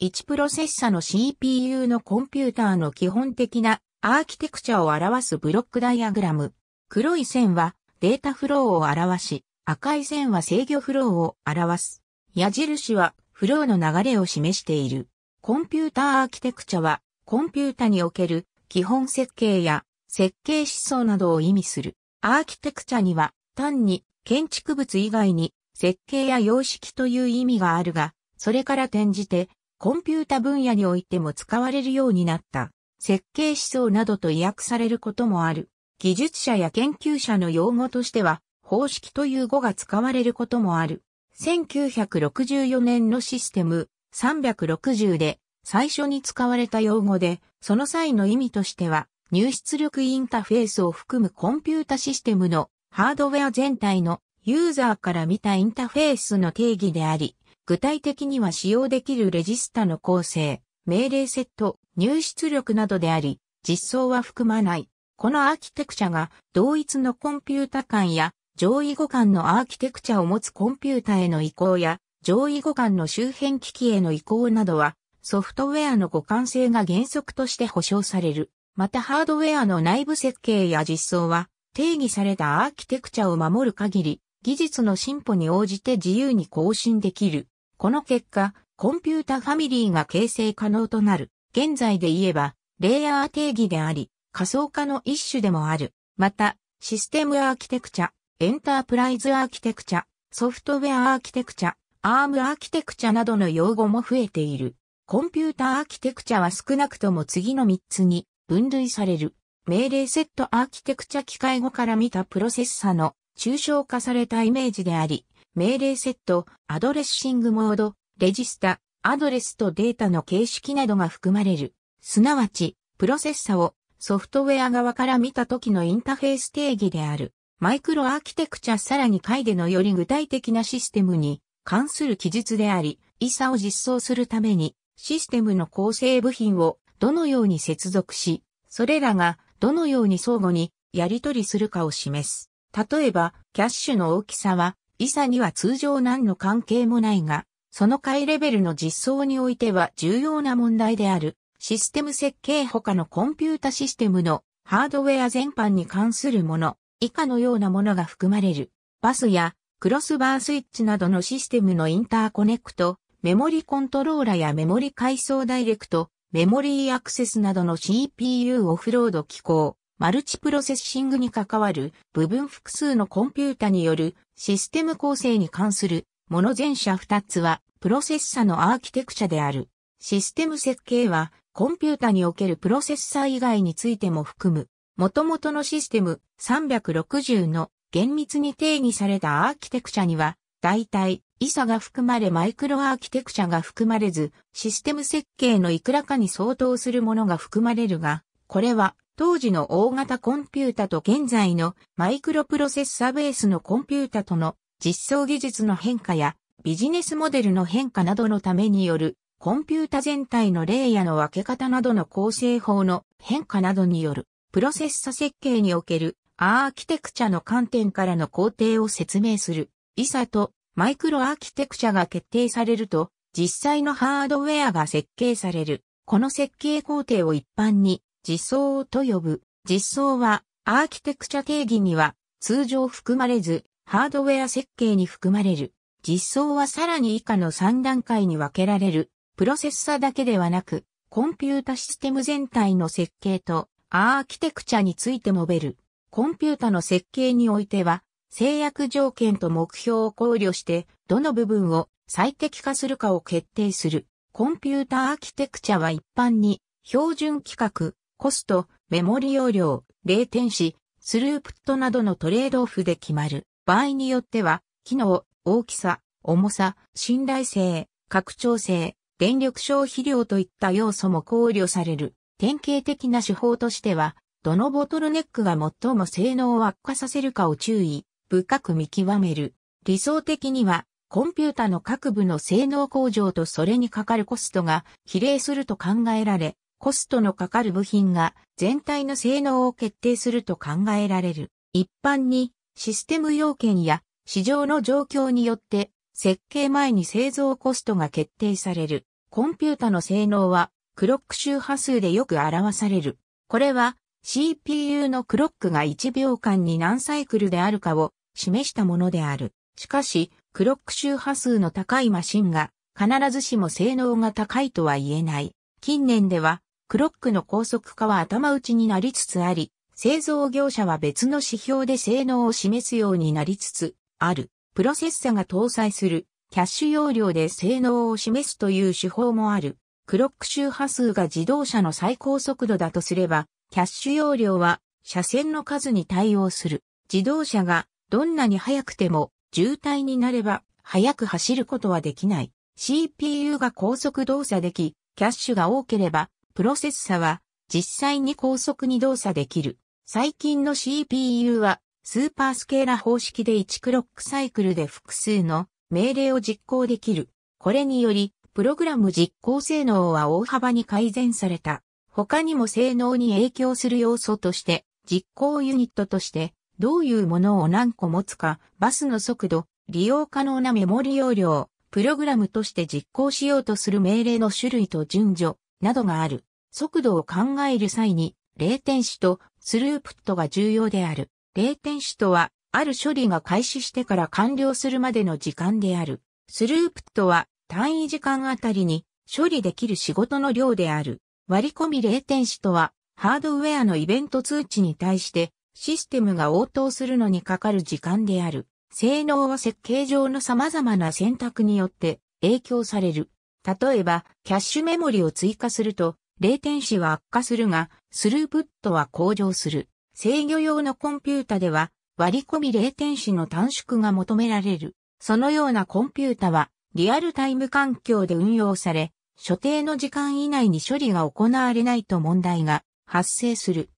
1プロセッサの CPU のコンピューターの基本的なアーキテクチャを表すブロックダイアグラム。黒い線はデータフローを表し、赤い線は制御フローを表す。矢印はフローの流れを示している。コンピューターアーキテクチャは、コンピュータにおける基本設計や設計思想などを意味する。アーキテクチャには単に建築物以外に設計や様式という意味があるが、それから転じてコンピュータ分野においても使われるようになった、設計思想などと意訳されることもある。技術者や研究者の用語としては、方式という語が使われることもある。1964年のシステム360で最初に使われた用語で、その際の意味としては、入出力インターフェースを含むコンピュータシステムのハードウェア全体のユーザーから見たインターフェースの定義であり、具体的には使用できるレジスタの構成、命令セット、入出力などであり、実装は含まない。このアーキテクチャが同一のコンピュータ間や上位互換のアーキテクチャを持つコンピュータへの移行や上位互換の周辺機器への移行などはソフトウェアの互換性が原則として保障される。またハードウェアの内部設計や実装は定義されたアーキテクチャを守る限り技術の進歩に応じて自由に更新できる。この結果、コンピュータファミリーが形成可能となる。現在で言えば、レイヤー定義であり、仮想化の一種でもある。また、システムアーキテクチャ、エンタープライズアーキテクチャ、ソフトウェアアーキテクチャ、アームアーキテクチャなどの用語も増えている。コンピュータアーキテクチャは少なくとも次の3つに分類される。命令セットアーキテクチャ機械語から見たプロセッサの抽象化されたイメージであり、命令セット、アドレッシングモード、レジスタ、アドレスとデータの形式などが含まれる。すなわち、プロセッサをソフトウェア側から見た時のインターフェース定義である。マイクロアーキテクチャさらに回でのより具体的なシステムに関する記述であり、イサを実装するためにシステムの構成部品をどのように接続し、それらがどのように相互にやり取りするかを示す。例えば、キャッシュの大きさはイサには通常何の関係もないが、その回レベルの実装においては重要な問題である。システム設計他のコンピュータシステムのハードウェア全般に関するもの、以下のようなものが含まれる。バスやクロスバースイッチなどのシステムのインターコネクト、メモリコントローラやメモリ階層ダイレクト、メモリーアクセスなどの CPU オフロード機構、マルチプロセッシングに関わる部分複数のコンピュータによるシステム構成に関するもの前者2つはプロセッサのアーキテクチャである。システム設計はコンピュータにおけるプロセッサ以外についても含む元々のシステム360の厳密に定義されたアーキテクチャには大体イサが含まれマイクロアーキテクチャが含まれずシステム設計のいくらかに相当するものが含まれるがこれは当時の大型コンピュータと現在のマイクロプロセッサベースのコンピュータとの実装技術の変化やビジネスモデルの変化などのためによるコンピュータ全体のレイヤの分け方などの構成法の変化などによるプロセッサ設計におけるアーキテクチャの観点からの工程を説明する ISA とマイクロアーキテクチャが決定されると実際のハードウェアが設計される。この設計工程を一般に実装と呼ぶ。実装は、アーキテクチャ定義には、通常含まれず、ハードウェア設計に含まれる。実装はさらに以下の3段階に分けられる。プロセッサだけではなく、コンピュータシステム全体の設計と、アーキテクチャについて述べる。コンピュータの設計においては、制約条件と目標を考慮して、どの部分を最適化するかを決定する。コンピュータアーキテクチャは一般に、標準規格、コスト、メモリ容量、0点子、スループットなどのトレードオフで決まる。場合によっては、機能、大きさ、重さ、信頼性、拡張性、電力消費量といった要素も考慮される。典型的な手法としては、どのボトルネックが最も性能を悪化させるかを注意、深く見極める。理想的には、コンピュータの各部の性能向上とそれにかかるコストが比例すると考えられ、コストのかかる部品が全体の性能を決定すると考えられる。一般にシステム要件や市場の状況によって設計前に製造コストが決定される。コンピュータの性能はクロック周波数でよく表される。これは CPU のクロックが1秒間に何サイクルであるかを示したものである。しかし、クロック周波数の高いマシンが必ずしも性能が高いとは言えない。近年ではクロックの高速化は頭打ちになりつつあり、製造業者は別の指標で性能を示すようになりつつある。プロセッサが搭載するキャッシュ容量で性能を示すという手法もある。クロック周波数が自動車の最高速度だとすれば、キャッシュ容量は車線の数に対応する。自動車がどんなに速くても渋滞になれば速く走ることはできない。CPU が高速動作でき、キャッシュが多ければプロセッサは実際に高速に動作できる。最近の CPU はスーパースケーラ方式で1クロックサイクルで複数の命令を実行できる。これにより、プログラム実行性能は大幅に改善された。他にも性能に影響する要素として、実行ユニットとして、どういうものを何個持つか、バスの速度、利用可能なメモリ容量、プログラムとして実行しようとする命令の種類と順序、などがある。速度を考える際に、0点子とスループットが重要である。0点子とは、ある処理が開始してから完了するまでの時間である。スループットは、単位時間あたりに処理できる仕事の量である。割り込み0点子とは、ハードウェアのイベント通知に対して、システムが応答するのにかかる時間である。性能は設計上の様々な選択によって影響される。例えば、キャッシュメモリを追加すると、0点子は悪化するが、スループットは向上する。制御用のコンピュータでは、割り込み0点子の短縮が求められる。そのようなコンピュータは、リアルタイム環境で運用され、所定の時間以内に処理が行われないと問題が発生する。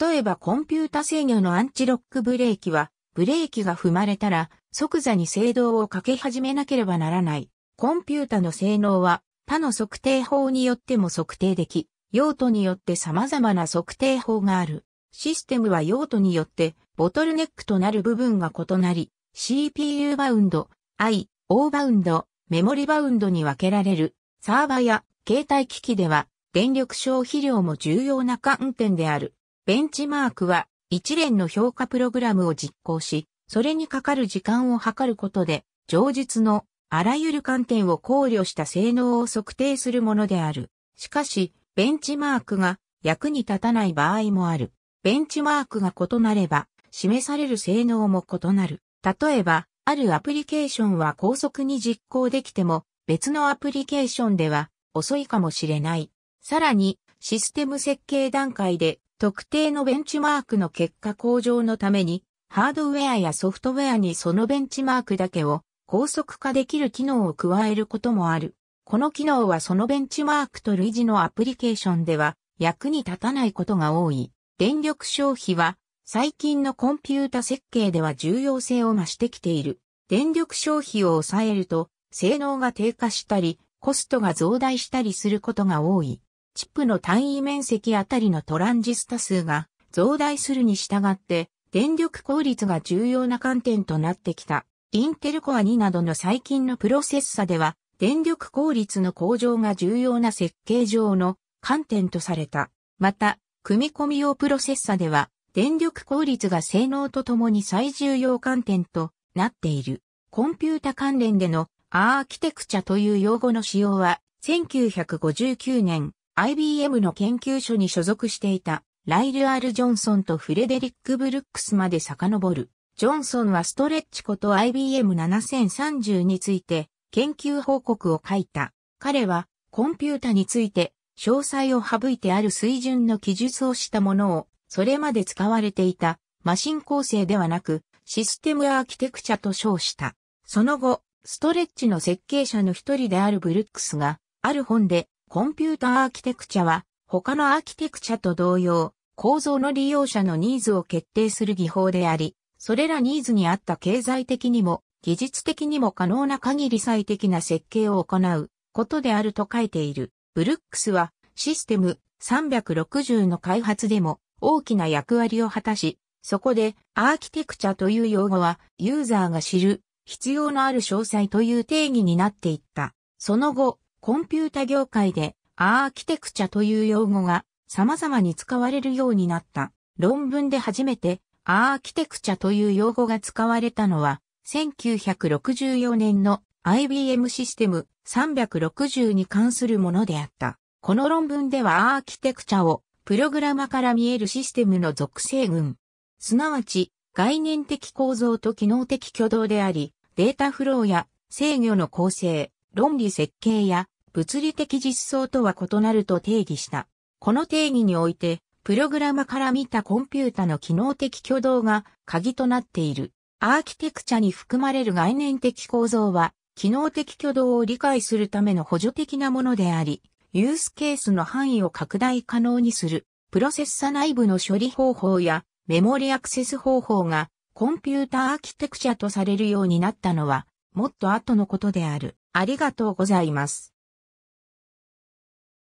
例えばコンピュータ制御のアンチロックブレーキは、ブレーキが踏まれたら即座に制動をかけ始めなければならない。コンピュータの性能は他の測定法によっても測定でき、用途によって様々な測定法がある。システムは用途によってボトルネックとなる部分が異なり、CPU バウンド、I、O バウンド、メモリバウンドに分けられる。サーバや携帯機器では電力消費量も重要な観点である。ベンチマークは一連の評価プログラムを実行し、それにかかる時間を測ることで、上述のあらゆる観点を考慮した性能を測定するものである。しかし、ベンチマークが役に立たない場合もある。ベンチマークが異なれば、示される性能も異なる。例えば、あるアプリケーションは高速に実行できても、別のアプリケーションでは遅いかもしれない。さらに、システム設計段階で特定のベンチマークの結果向上のために、ハードウェアやソフトウェアにそのベンチマークだけを高速化できる機能を加えることもある。この機能はそのベンチマークと類似のアプリケーションでは役に立たないことが多い。電力消費は最近のコンピュータ設計では重要性を増してきている。電力消費を抑えると性能が低下したりコストが増大したりすることが多い。チップの単位面積あたりのトランジスタ数が増大するに従って電力効率が重要な観点となってきた。インテルコア2などの最近のプロセッサでは、電力効率の向上が重要な設計上の観点とされた。また、組み込み用プロセッサでは、電力効率が性能とともに最重要観点となっている。コンピュータ関連でのアーキテクチャという用語の使用は、1959年、IBM の研究所に所属していたライル・アール・ジョンソンとフレデリック・ブルックスまで遡る。ジョンソンはストレッチこと IBM7030 について研究報告を書いた。彼はコンピュータについて詳細を省いてある水準の記述をしたものをそれまで使われていたマシン構成ではなくシステムアーキテクチャと称した。その後、ストレッチの設計者の一人であるブルックスがある本でコンピュータアーキテクチャは他のアーキテクチャと同様構造の利用者のニーズを決定する技法であり、それらニーズに合った経済的にも技術的にも可能な限り最適な設計を行うことであると書いている。ブルックスはシステム360の開発でも大きな役割を果たし、そこでアーキテクチャという用語はユーザーが知る必要のある詳細という定義になっていった。その後、コンピュータ業界でアーキテクチャという用語が様々に使われるようになった。論文で初めてアーキテクチャという用語が使われたのは、1964年の IBM システム360に関するものであった。この論文ではアーキテクチャをプログラマから見えるシステムの属性群、すなわち概念的構造と機能的挙動であり、データフローや制御の構成、論理設計や物理的実装とは異なると定義した。この定義において、プログラマから見たコンピュータの機能的挙動が鍵となっている。アーキテクチャに含まれる概念的構造は、機能的挙動を理解するための補助的なものであり、ユースケースの範囲を拡大可能にする、プロセッサ内部の処理方法やメモリアクセス方法がコンピュータアーキテクチャとされるようになったのは、もっと後のことである。ありがとうございます。